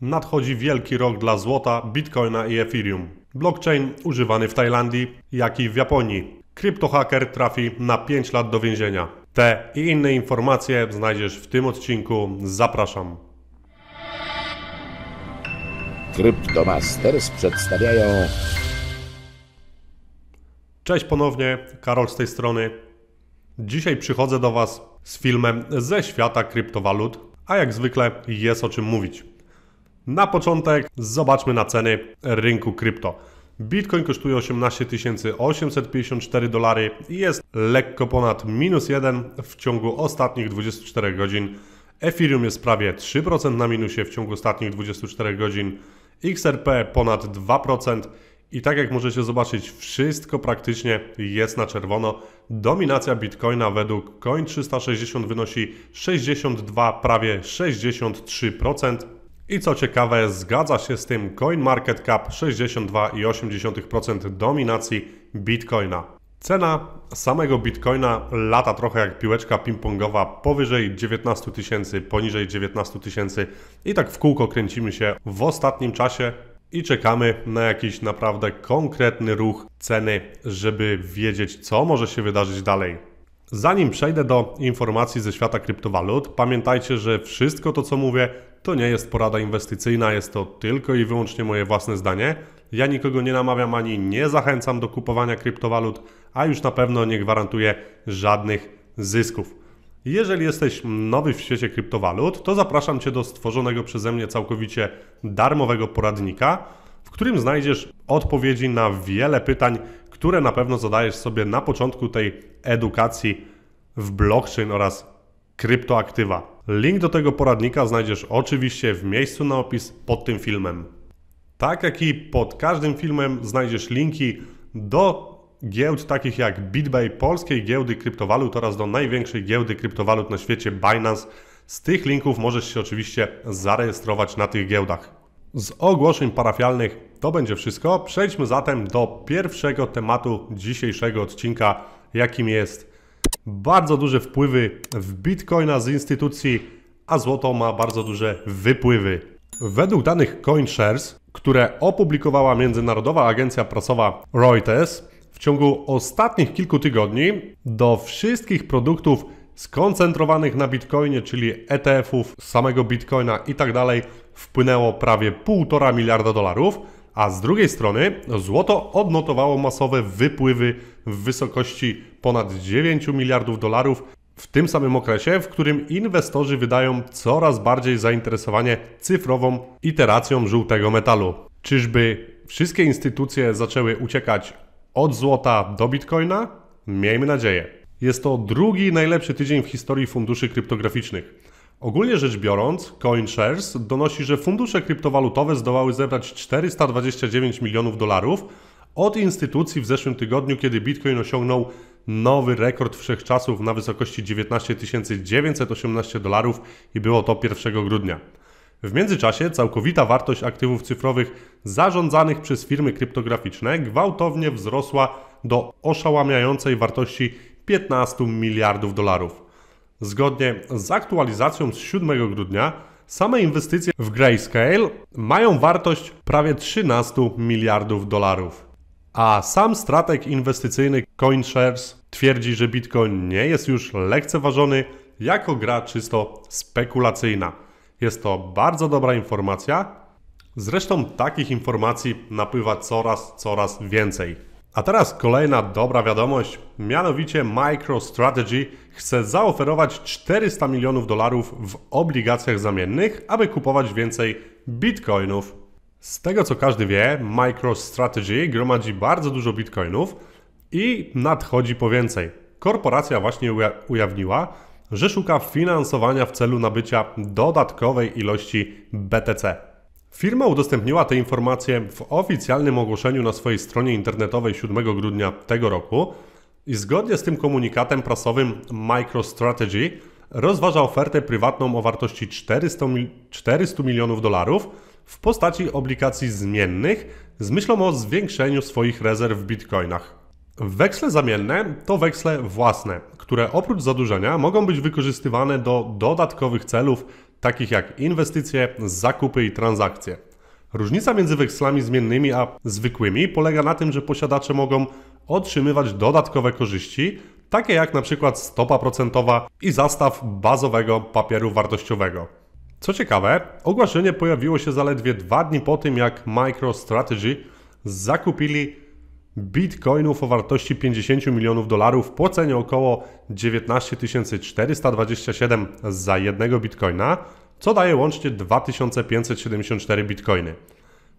Nadchodzi wielki rok dla złota, bitcoina i ethereum. Blockchain używany w Tajlandii, jak i w Japonii. Kryptohaker trafi na 5 lat do więzienia. Te i inne informacje znajdziesz w tym odcinku. Zapraszam. Kryptomasters przedstawiają. Cześć ponownie, Karol z tej strony. Dzisiaj przychodzę do Was z filmem ze świata kryptowalut, a jak zwykle jest o czym mówić. Na początek zobaczmy na ceny rynku krypto. Bitcoin kosztuje 18 854 dolary i jest lekko ponad minus 1 w ciągu ostatnich 24 godzin. Ethereum jest prawie 3% na minusie w ciągu ostatnich 24 godzin. XRP ponad 2%. I tak jak możecie zobaczyć, wszystko praktycznie jest na czerwono. Dominacja Bitcoina według Coin360 wynosi 62, prawie 63%. I co ciekawe, zgadza się z tym CoinMarketCap 62,8% dominacji Bitcoina. Cena samego Bitcoina lata trochę jak piłeczka ping-pongowa powyżej 19 tysięcy, poniżej 19 tysięcy i tak w kółko kręcimy się w ostatnim czasie i czekamy na jakiś naprawdę konkretny ruch ceny, żeby wiedzieć co może się wydarzyć dalej. Zanim przejdę do informacji ze świata kryptowalut, pamiętajcie, że wszystko to, co mówię, to nie jest porada inwestycyjna, jest to tylko i wyłącznie moje własne zdanie. Ja nikogo nie namawiam ani nie zachęcam do kupowania kryptowalut, a już na pewno nie gwarantuję żadnych zysków. Jeżeli jesteś nowy w świecie kryptowalut, to zapraszam Cię do stworzonego przeze mnie całkowicie darmowego poradnika, w którym znajdziesz odpowiedzi na wiele pytań, które na pewno zadajesz sobie na początku tej edukacji w blockchain oraz kryptoaktywa. Link do tego poradnika znajdziesz oczywiście w miejscu na opis pod tym filmem. Tak jak i pod każdym filmem znajdziesz linki do giełd takich jak BitBay, polskiej giełdy kryptowalut oraz do największej giełdy kryptowalut na świecie Binance. Z tych linków możesz się oczywiście zarejestrować na tych giełdach. Z ogłoszeń parafialnych to będzie wszystko. Przejdźmy zatem do pierwszego tematu dzisiejszego odcinka, jakim jest bardzo duże wpływy w bitcoina z instytucji, a złoto ma bardzo duże wypływy. Według danych CoinShares, które opublikowała międzynarodowa agencja prasowa Reuters, w ciągu ostatnich kilku tygodni do wszystkich produktów skoncentrowanych na bitcoinie, czyli ETF-ów, samego bitcoina i tak dalej, wpłynęło prawie 1,5 miliarda dolarów a z drugiej strony złoto odnotowało masowe wypływy w wysokości ponad 9 miliardów dolarów w tym samym okresie, w którym inwestorzy wydają coraz bardziej zainteresowanie cyfrową iteracją żółtego metalu. Czyżby wszystkie instytucje zaczęły uciekać od złota do bitcoina? Miejmy nadzieję. Jest to drugi najlepszy tydzień w historii funduszy kryptograficznych. Ogólnie rzecz biorąc, CoinShares donosi, że fundusze kryptowalutowe zdołały zebrać 429 milionów dolarów od instytucji w zeszłym tygodniu, kiedy Bitcoin osiągnął nowy rekord wszechczasów na wysokości 19 918 dolarów i było to 1 grudnia. W międzyczasie całkowita wartość aktywów cyfrowych zarządzanych przez firmy kryptograficzne gwałtownie wzrosła do oszałamiającej wartości 15 miliardów dolarów. Zgodnie z aktualizacją z 7 grudnia same inwestycje w Grayscale mają wartość prawie 13 miliardów dolarów. A sam strateg inwestycyjny CoinShares twierdzi, że Bitcoin nie jest już lekceważony jako gra czysto spekulacyjna. Jest to bardzo dobra informacja. Zresztą takich informacji napływa coraz, coraz więcej. A teraz kolejna dobra wiadomość, mianowicie MicroStrategy chce zaoferować 400 milionów dolarów w obligacjach zamiennych, aby kupować więcej bitcoinów. Z tego co każdy wie, MicroStrategy gromadzi bardzo dużo bitcoinów i nadchodzi po więcej. Korporacja właśnie uja ujawniła, że szuka finansowania w celu nabycia dodatkowej ilości BTC. Firma udostępniła te informacje w oficjalnym ogłoszeniu na swojej stronie internetowej 7 grudnia tego roku i zgodnie z tym komunikatem prasowym MicroStrategy rozważa ofertę prywatną o wartości 400, mil 400 milionów dolarów w postaci obligacji zmiennych z myślą o zwiększeniu swoich rezerw w bitcoinach. Weksle zamienne to weksle własne, które oprócz zadłużenia mogą być wykorzystywane do dodatkowych celów takich jak inwestycje, zakupy i transakcje. Różnica między wekslami zmiennymi a zwykłymi polega na tym, że posiadacze mogą otrzymywać dodatkowe korzyści, takie jak np. stopa procentowa i zastaw bazowego papieru wartościowego. Co ciekawe, ogłoszenie pojawiło się zaledwie dwa dni po tym, jak MicroStrategy zakupili bitcoinów o wartości 50 milionów dolarów po cenie około 19 427 za jednego bitcoina, co daje łącznie 2574 bitcoiny.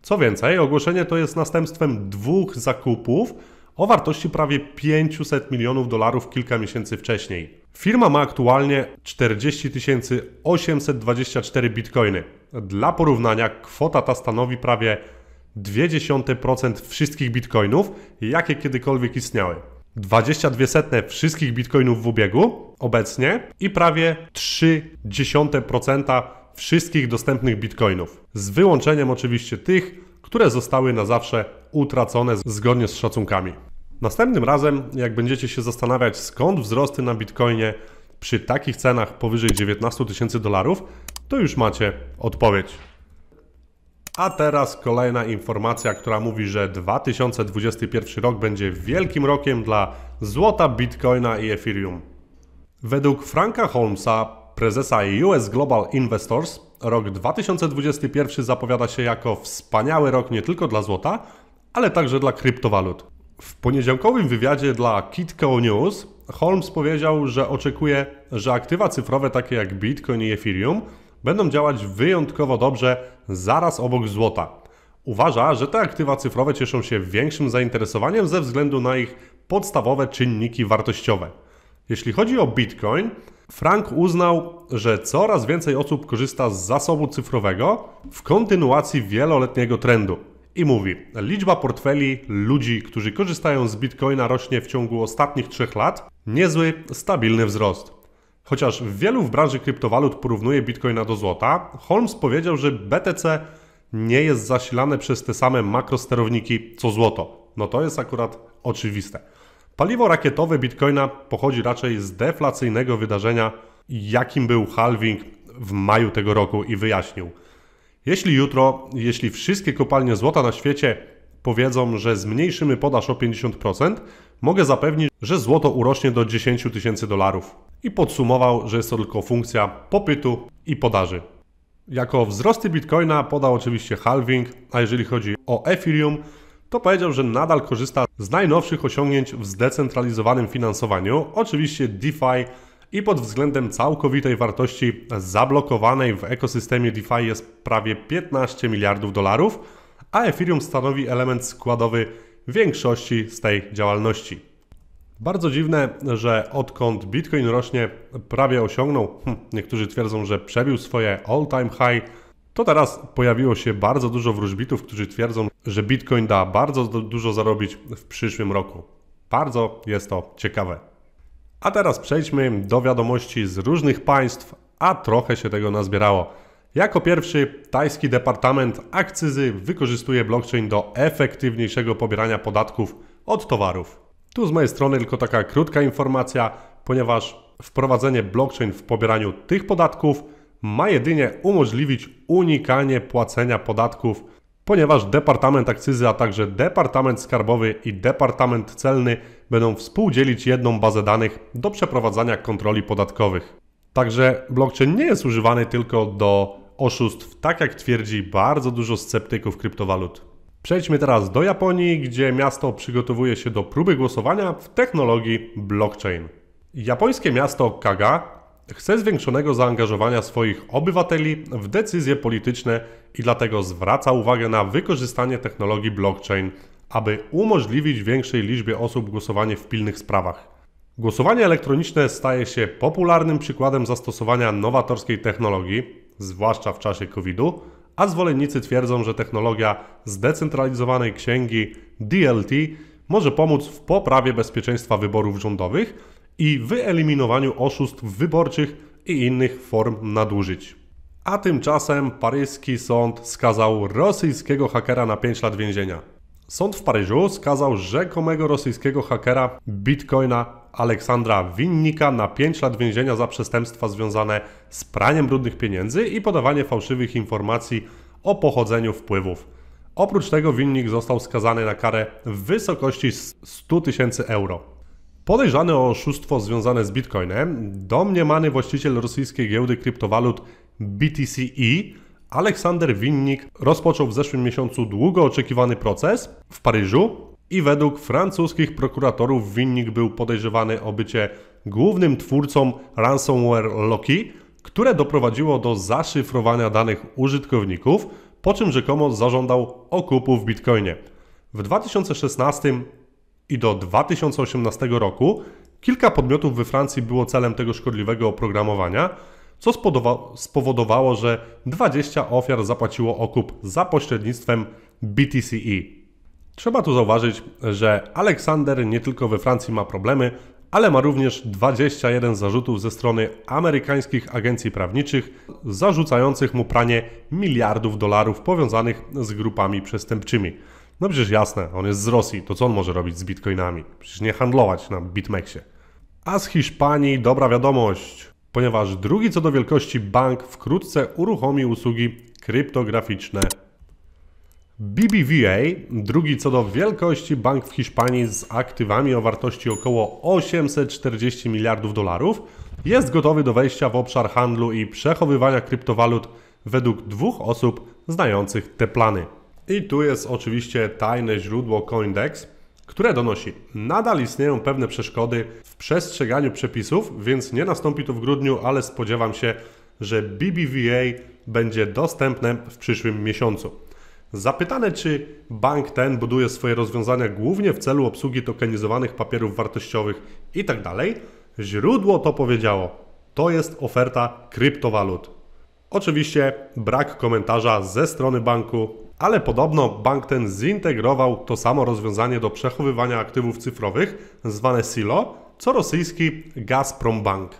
Co więcej, ogłoszenie to jest następstwem dwóch zakupów o wartości prawie 500 milionów dolarów kilka miesięcy wcześniej. Firma ma aktualnie 40 824 bitcoiny. Dla porównania kwota ta stanowi prawie 0,2% wszystkich bitcoinów, jakie kiedykolwiek istniały. dwie setne wszystkich bitcoinów w ubiegu obecnie i prawie 0,3% wszystkich dostępnych bitcoinów. Z wyłączeniem oczywiście tych, które zostały na zawsze utracone zgodnie z szacunkami. Następnym razem, jak będziecie się zastanawiać, skąd wzrosty na bitcoinie przy takich cenach powyżej 19 tysięcy dolarów, to już macie odpowiedź. A teraz kolejna informacja, która mówi, że 2021 rok będzie wielkim rokiem dla złota, bitcoina i Ethereum. Według Franka Holmesa, prezesa US Global Investors, rok 2021 zapowiada się jako wspaniały rok nie tylko dla złota, ale także dla kryptowalut. W poniedziałkowym wywiadzie dla Kitco News Holmes powiedział, że oczekuje, że aktywa cyfrowe takie jak Bitcoin i Ethereum będą działać wyjątkowo dobrze zaraz obok złota. Uważa, że te aktywa cyfrowe cieszą się większym zainteresowaniem ze względu na ich podstawowe czynniki wartościowe. Jeśli chodzi o Bitcoin, Frank uznał, że coraz więcej osób korzysta z zasobu cyfrowego w kontynuacji wieloletniego trendu. I mówi, liczba portfeli ludzi, którzy korzystają z bitcoina rośnie w ciągu ostatnich trzech lat, niezły, stabilny wzrost. Chociaż wielu w branży kryptowalut porównuje bitcoina do złota, Holmes powiedział, że BTC nie jest zasilane przez te same makrosterowniki co złoto. No to jest akurat oczywiste. Paliwo rakietowe bitcoina pochodzi raczej z deflacyjnego wydarzenia, jakim był halving w maju tego roku i wyjaśnił. Jeśli jutro, jeśli wszystkie kopalnie złota na świecie powiedzą, że zmniejszymy podaż o 50%, mogę zapewnić, że złoto urośnie do 10 tysięcy dolarów. I podsumował, że jest to tylko funkcja popytu i podaży. Jako wzrosty bitcoina podał oczywiście halving, a jeżeli chodzi o Ethereum, to powiedział, że nadal korzysta z najnowszych osiągnięć w zdecentralizowanym finansowaniu, oczywiście DeFi i pod względem całkowitej wartości zablokowanej w ekosystemie DeFi jest prawie 15 miliardów dolarów, a Ethereum stanowi element składowy większości z tej działalności. Bardzo dziwne, że odkąd Bitcoin rośnie, prawie osiągnął, hm, niektórzy twierdzą, że przebił swoje all-time high, to teraz pojawiło się bardzo dużo wróżbitów, którzy twierdzą, że Bitcoin da bardzo dużo zarobić w przyszłym roku. Bardzo jest to ciekawe. A teraz przejdźmy do wiadomości z różnych państw, a trochę się tego nazbierało. Jako pierwszy tajski departament akcyzy wykorzystuje blockchain do efektywniejszego pobierania podatków od towarów. Tu z mojej strony tylko taka krótka informacja, ponieważ wprowadzenie blockchain w pobieraniu tych podatków ma jedynie umożliwić unikanie płacenia podatków, ponieważ Departament Akcyzy, a także Departament Skarbowy i Departament Celny będą współdzielić jedną bazę danych do przeprowadzania kontroli podatkowych. Także blockchain nie jest używany tylko do oszustw, tak jak twierdzi bardzo dużo sceptyków kryptowalut. Przejdźmy teraz do Japonii, gdzie miasto przygotowuje się do próby głosowania w technologii blockchain. Japońskie miasto Kaga chce zwiększonego zaangażowania swoich obywateli w decyzje polityczne i dlatego zwraca uwagę na wykorzystanie technologii blockchain, aby umożliwić większej liczbie osób głosowanie w pilnych sprawach. Głosowanie elektroniczne staje się popularnym przykładem zastosowania nowatorskiej technologii, zwłaszcza w czasie COVID-u, a zwolennicy twierdzą, że technologia zdecentralizowanej księgi DLT może pomóc w poprawie bezpieczeństwa wyborów rządowych i wyeliminowaniu oszustw wyborczych i innych form nadużyć. A tymczasem paryski sąd skazał rosyjskiego hakera na 5 lat więzienia. Sąd w Paryżu skazał rzekomego rosyjskiego hakera Bitcoina Aleksandra Winnika na 5 lat więzienia za przestępstwa związane z praniem brudnych pieniędzy i podawanie fałszywych informacji o pochodzeniu wpływów. Oprócz tego winnik został skazany na karę w wysokości 100 tysięcy euro. Podejrzany o oszustwo związane z bitcoinem, domniemany właściciel rosyjskiej giełdy kryptowalut BTCE, Aleksander Winnik rozpoczął w zeszłym miesiącu długo oczekiwany proces w Paryżu i według francuskich prokuratorów winnik był podejrzewany o bycie głównym twórcą ransomware Loki, które doprowadziło do zaszyfrowania danych użytkowników, po czym rzekomo zażądał okupu w Bitcoinie. W 2016 i do 2018 roku kilka podmiotów we Francji było celem tego szkodliwego oprogramowania, co spowodowało, że 20 ofiar zapłaciło okup za pośrednictwem BTCE. Trzeba tu zauważyć, że Aleksander nie tylko we Francji ma problemy, ale ma również 21 zarzutów ze strony amerykańskich agencji prawniczych zarzucających mu pranie miliardów dolarów powiązanych z grupami przestępczymi. No przecież jasne, on jest z Rosji, to co on może robić z bitcoinami? Przecież nie handlować na BitMEXie. A z Hiszpanii dobra wiadomość, ponieważ drugi co do wielkości bank wkrótce uruchomi usługi kryptograficzne BBVA, drugi co do wielkości bank w Hiszpanii z aktywami o wartości około 840 miliardów dolarów, jest gotowy do wejścia w obszar handlu i przechowywania kryptowalut według dwóch osób znających te plany. I tu jest oczywiście tajne źródło Coindex, które donosi: Nadal istnieją pewne przeszkody w przestrzeganiu przepisów, więc nie nastąpi to w grudniu, ale spodziewam się, że BBVA będzie dostępne w przyszłym miesiącu. Zapytane, czy bank ten buduje swoje rozwiązania głównie w celu obsługi tokenizowanych papierów wartościowych itd., tak źródło to powiedziało: to jest oferta kryptowalut. Oczywiście brak komentarza ze strony banku, ale podobno bank ten zintegrował to samo rozwiązanie do przechowywania aktywów cyfrowych, zwane SILO, co rosyjski Gazprombank.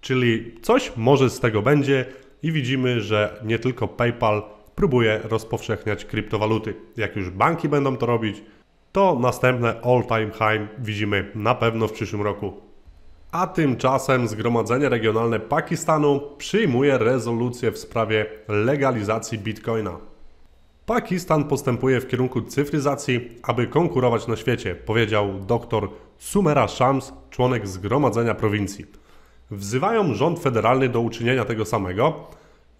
Czyli coś może z tego będzie i widzimy, że nie tylko PayPal próbuje rozpowszechniać kryptowaluty. Jak już banki będą to robić, to następne all-time high widzimy na pewno w przyszłym roku. A tymczasem Zgromadzenie Regionalne Pakistanu przyjmuje rezolucję w sprawie legalizacji bitcoina. Pakistan postępuje w kierunku cyfryzacji, aby konkurować na świecie, powiedział dr Sumera Shams, członek Zgromadzenia Prowincji. Wzywają rząd federalny do uczynienia tego samego,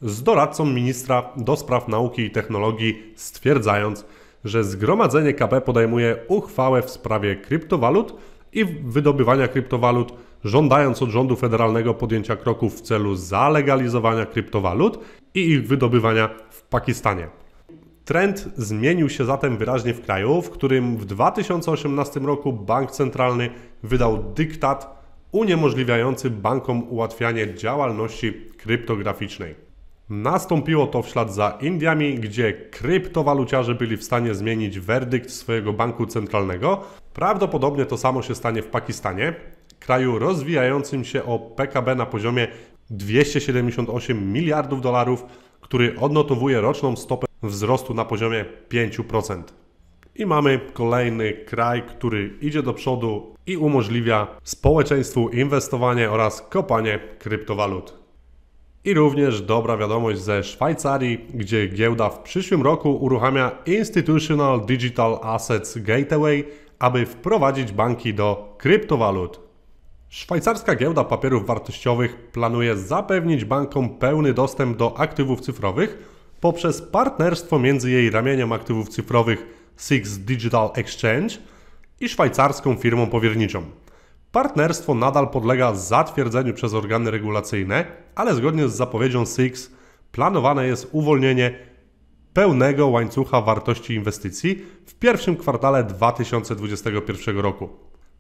z doradcą ministra do spraw nauki i technologii, stwierdzając, że Zgromadzenie KB podejmuje uchwałę w sprawie kryptowalut i wydobywania kryptowalut, żądając od rządu federalnego podjęcia kroków w celu zalegalizowania kryptowalut i ich wydobywania w Pakistanie. Trend zmienił się zatem wyraźnie w kraju, w którym w 2018 roku bank centralny wydał dyktat uniemożliwiający bankom ułatwianie działalności kryptograficznej. Nastąpiło to w ślad za Indiami, gdzie kryptowaluciarze byli w stanie zmienić werdykt swojego banku centralnego. Prawdopodobnie to samo się stanie w Pakistanie, kraju rozwijającym się o PKB na poziomie 278 miliardów dolarów, który odnotowuje roczną stopę wzrostu na poziomie 5%. I mamy kolejny kraj, który idzie do przodu i umożliwia społeczeństwu inwestowanie oraz kopanie kryptowalut. I również dobra wiadomość ze Szwajcarii, gdzie giełda w przyszłym roku uruchamia Institutional Digital Assets Gateway, aby wprowadzić banki do kryptowalut. Szwajcarska giełda papierów wartościowych planuje zapewnić bankom pełny dostęp do aktywów cyfrowych poprzez partnerstwo między jej ramieniem aktywów cyfrowych Six Digital Exchange i szwajcarską firmą powierniczą. Partnerstwo nadal podlega zatwierdzeniu przez organy regulacyjne, ale zgodnie z zapowiedzią SIX planowane jest uwolnienie pełnego łańcucha wartości inwestycji w pierwszym kwartale 2021 roku.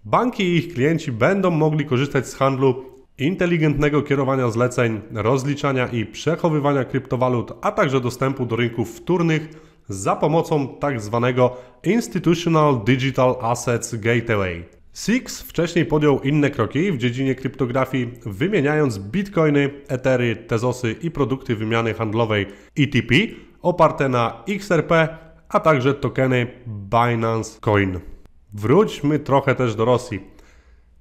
Banki i ich klienci będą mogli korzystać z handlu inteligentnego kierowania zleceń, rozliczania i przechowywania kryptowalut, a także dostępu do rynków wtórnych za pomocą tzw. Tak Institutional Digital Assets Gateway. Six wcześniej podjął inne kroki w dziedzinie kryptografii, wymieniając bitcoiny, etery, tezosy i produkty wymiany handlowej ETP oparte na XRP, a także tokeny Binance Coin. Wróćmy trochę też do Rosji.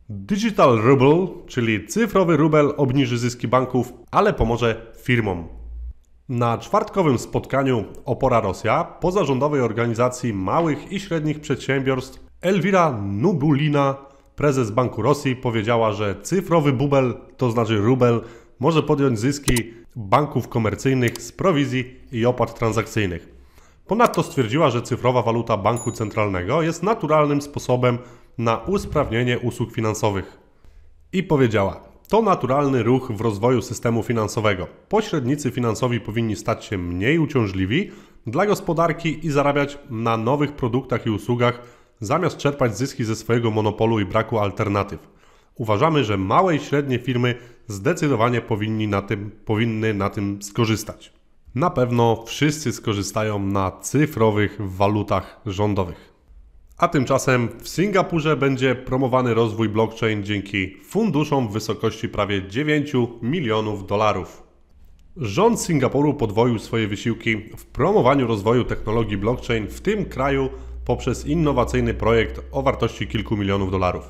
Digital Ruble, czyli cyfrowy rubel, obniży zyski banków, ale pomoże firmom. Na czwartkowym spotkaniu Opora Rosja pozarządowej organizacji małych i średnich przedsiębiorstw Elwira Nubulina, prezes Banku Rosji, powiedziała, że cyfrowy bubel, to znaczy rubel, może podjąć zyski banków komercyjnych z prowizji i opłat transakcyjnych. Ponadto stwierdziła, że cyfrowa waluta banku centralnego jest naturalnym sposobem na usprawnienie usług finansowych. I powiedziała: To naturalny ruch w rozwoju systemu finansowego. Pośrednicy finansowi powinni stać się mniej uciążliwi dla gospodarki i zarabiać na nowych produktach i usługach zamiast czerpać zyski ze swojego monopolu i braku alternatyw. Uważamy, że małe i średnie firmy zdecydowanie powinni na tym, powinny na tym skorzystać. Na pewno wszyscy skorzystają na cyfrowych walutach rządowych. A tymczasem w Singapurze będzie promowany rozwój blockchain dzięki funduszom w wysokości prawie 9 milionów dolarów. Rząd Singapuru podwoił swoje wysiłki w promowaniu rozwoju technologii blockchain w tym kraju poprzez innowacyjny projekt o wartości kilku milionów dolarów.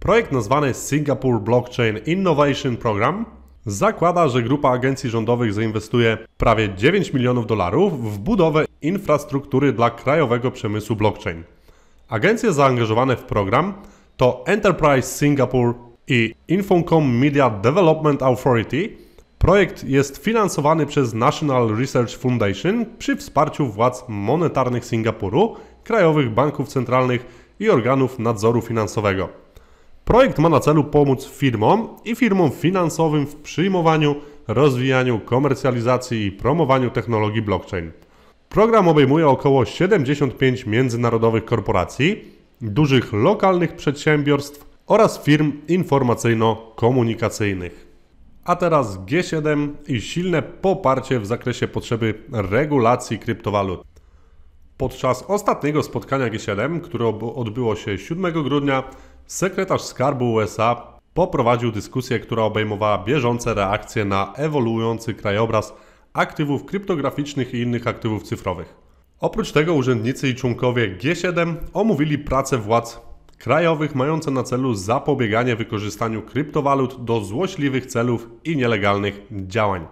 Projekt nazwany Singapore Blockchain Innovation Program zakłada, że grupa agencji rządowych zainwestuje prawie 9 milionów dolarów w budowę infrastruktury dla krajowego przemysłu blockchain. Agencje zaangażowane w program to Enterprise Singapore i Infocom Media Development Authority. Projekt jest finansowany przez National Research Foundation przy wsparciu władz monetarnych Singapuru krajowych banków centralnych i organów nadzoru finansowego. Projekt ma na celu pomóc firmom i firmom finansowym w przyjmowaniu, rozwijaniu, komercjalizacji i promowaniu technologii blockchain. Program obejmuje około 75 międzynarodowych korporacji, dużych lokalnych przedsiębiorstw oraz firm informacyjno-komunikacyjnych. A teraz G7 i silne poparcie w zakresie potrzeby regulacji kryptowalut. Podczas ostatniego spotkania G7, które odbyło się 7 grudnia, sekretarz Skarbu USA poprowadził dyskusję, która obejmowała bieżące reakcje na ewoluujący krajobraz aktywów kryptograficznych i innych aktywów cyfrowych. Oprócz tego urzędnicy i członkowie G7 omówili pracę władz krajowych mające na celu zapobieganie wykorzystaniu kryptowalut do złośliwych celów i nielegalnych działań.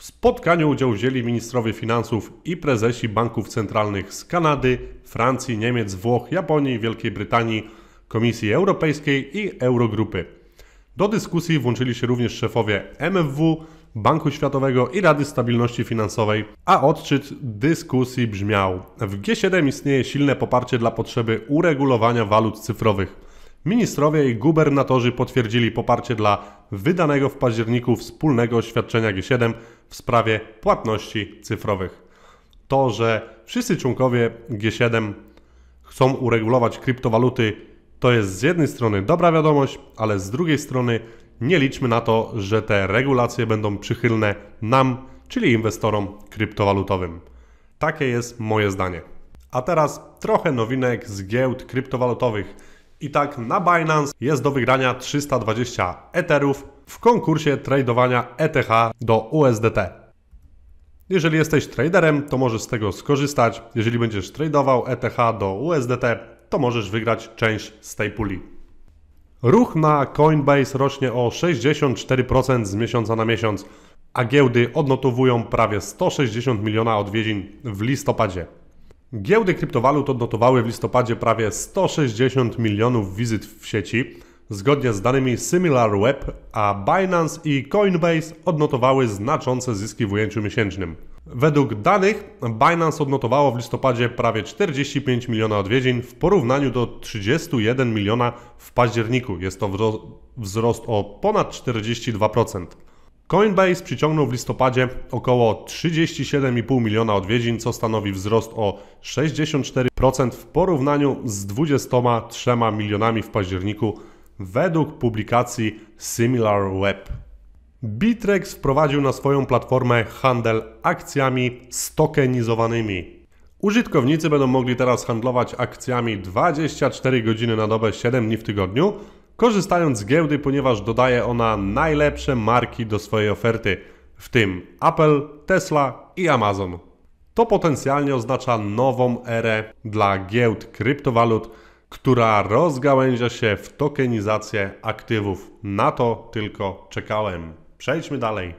W spotkaniu udział wzięli ministrowie finansów i prezesi banków centralnych z Kanady, Francji, Niemiec, Włoch, Japonii, Wielkiej Brytanii, Komisji Europejskiej i Eurogrupy. Do dyskusji włączyli się również szefowie MFW, Banku Światowego i Rady Stabilności Finansowej, a odczyt dyskusji brzmiał: W G7 istnieje silne poparcie dla potrzeby uregulowania walut cyfrowych. Ministrowie i gubernatorzy potwierdzili poparcie dla wydanego w październiku wspólnego oświadczenia G7 w sprawie płatności cyfrowych. To, że wszyscy członkowie G7 chcą uregulować kryptowaluty, to jest z jednej strony dobra wiadomość, ale z drugiej strony nie liczmy na to, że te regulacje będą przychylne nam, czyli inwestorom kryptowalutowym. Takie jest moje zdanie. A teraz trochę nowinek z giełd kryptowalutowych. I tak na Binance jest do wygrania 320 Etherów w konkursie tradowania ETH do USDT. Jeżeli jesteś traderem, to możesz z tego skorzystać. Jeżeli będziesz tradował ETH do USDT, to możesz wygrać część z tej puli. Ruch na Coinbase rośnie o 64% z miesiąca na miesiąc, a giełdy odnotowują prawie 160 miliona odwiedzin w listopadzie. Giełdy kryptowalut odnotowały w listopadzie prawie 160 milionów wizyt w sieci. Zgodnie z danymi SimilarWeb, a Binance i Coinbase odnotowały znaczące zyski w ujęciu miesięcznym. Według danych Binance odnotowało w listopadzie prawie 45 miliona odwiedzin w porównaniu do 31 miliona w październiku. Jest to wzrost o ponad 42%. Coinbase przyciągnął w listopadzie około 37,5 miliona odwiedzin, co stanowi wzrost o 64% w porównaniu z 23 milionami w październiku według publikacji SimilarWeb. Bitrex wprowadził na swoją platformę handel akcjami stokenizowanymi. Użytkownicy będą mogli teraz handlować akcjami 24 godziny na dobę, 7 dni w tygodniu, korzystając z giełdy, ponieważ dodaje ona najlepsze marki do swojej oferty, w tym Apple, Tesla i Amazon. To potencjalnie oznacza nową erę dla giełd kryptowalut, która rozgałęzia się w tokenizację aktywów. Na to tylko czekałem. Przejdźmy dalej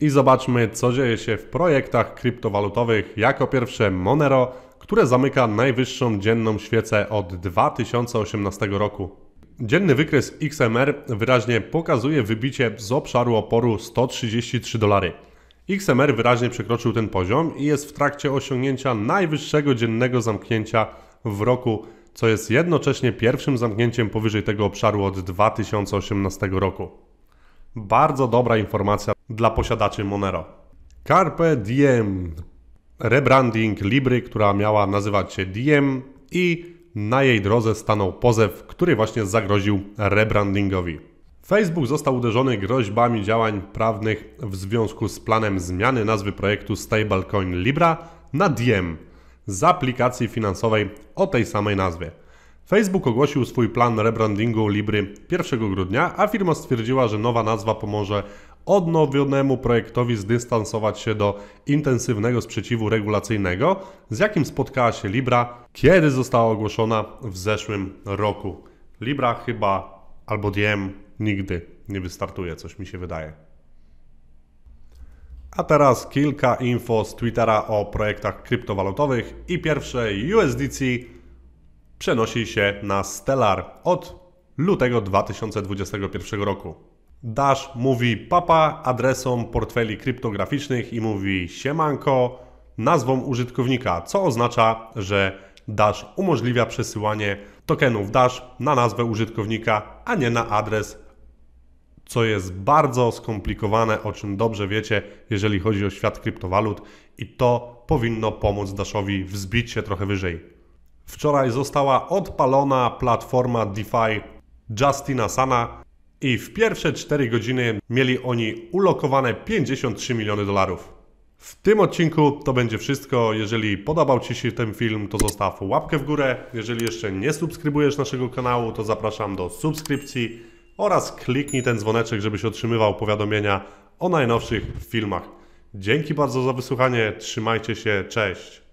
i zobaczmy, co dzieje się w projektach kryptowalutowych. Jako pierwsze Monero, które zamyka najwyższą dzienną świecę od 2018 roku. Dzienny wykres XMR wyraźnie pokazuje wybicie z obszaru oporu 133 dolary. XMR wyraźnie przekroczył ten poziom i jest w trakcie osiągnięcia najwyższego dziennego zamknięcia w roku, co jest jednocześnie pierwszym zamknięciem powyżej tego obszaru od 2018 roku. Bardzo dobra informacja dla posiadaczy Monero. Carpe Diem. Rebranding Libry, która miała nazywać się Diem i na jej drodze stanął pozew, który właśnie zagroził rebrandingowi. Facebook został uderzony groźbami działań prawnych w związku z planem zmiany nazwy projektu stablecoin Libra na Diem z aplikacji finansowej o tej samej nazwie. Facebook ogłosił swój plan rebrandingu Libry 1 grudnia, a firma stwierdziła, że nowa nazwa pomoże odnowionemu projektowi zdystansować się do intensywnego sprzeciwu regulacyjnego, z jakim spotkała się Libra, kiedy została ogłoszona w zeszłym roku. Libra chyba albo DM nigdy nie wystartuje, coś mi się wydaje. A teraz kilka info z Twittera o projektach kryptowalutowych i pierwsze USDC przenosi się na Stellar od lutego 2021 roku. Dash mówi papa adresom portfeli kryptograficznych i mówi siemanko nazwą użytkownika, co oznacza, że Dash umożliwia przesyłanie tokenów Dash na nazwę użytkownika, a nie na adres, co jest bardzo skomplikowane, o czym dobrze wiecie, jeżeli chodzi o świat kryptowalut i to powinno pomóc Dashowi wzbić się trochę wyżej. Wczoraj została odpalona platforma DeFi Justina Sana, i w pierwsze 4 godziny mieli oni ulokowane 53 miliony dolarów. W tym odcinku to będzie wszystko. Jeżeli podobał Ci się ten film, to zostaw łapkę w górę. Jeżeli jeszcze nie subskrybujesz naszego kanału, to zapraszam do subskrypcji oraz kliknij ten dzwoneczek, żebyś otrzymywał powiadomienia o najnowszych filmach. Dzięki bardzo za wysłuchanie, trzymajcie się, cześć!